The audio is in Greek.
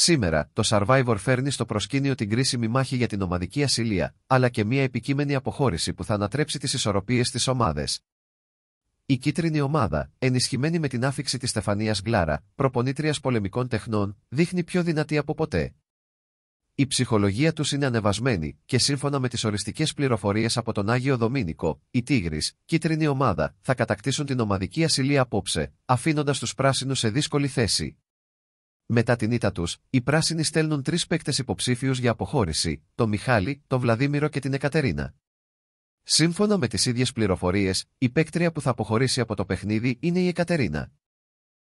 Σήμερα, το Survivor φέρνει στο προσκήνιο την κρίσιμη μάχη για την ομαδική ασυλία, αλλά και μια επικείμενη αποχώρηση που θα ανατρέψει τις ισορροπίες της ομάδε. Η κίτρινη ομάδα, ενισχυμένη με την άφηξη της Στεφανίας Γκλάρα, προπονήτριας πολεμικών τεχνών, δείχνει πιο δυνατή από ποτέ. Η ψυχολογία τους είναι ανεβασμένη και σύμφωνα με τις οριστικές πληροφορίες από τον Άγιο Δομήνικο, οι Τίγρη, κίτρινη ομάδα, θα κατακτήσουν την ομαδική ασυλία απόψε, αφήνοντας τους πράσινους σε δύσκολη θέση. Μετά την ήττα τους, οι πράσινοι στέλνουν τρεις παίκτες υποψήφιους για αποχώρηση, τον Μιχάλη, τον Βλαδίμηρο και την Εκατερίνα. Σύμφωνα με τις ίδιες πληροφορίες, η παίκτρια που θα αποχωρήσει από το παιχνίδι είναι η Εκατερίνα.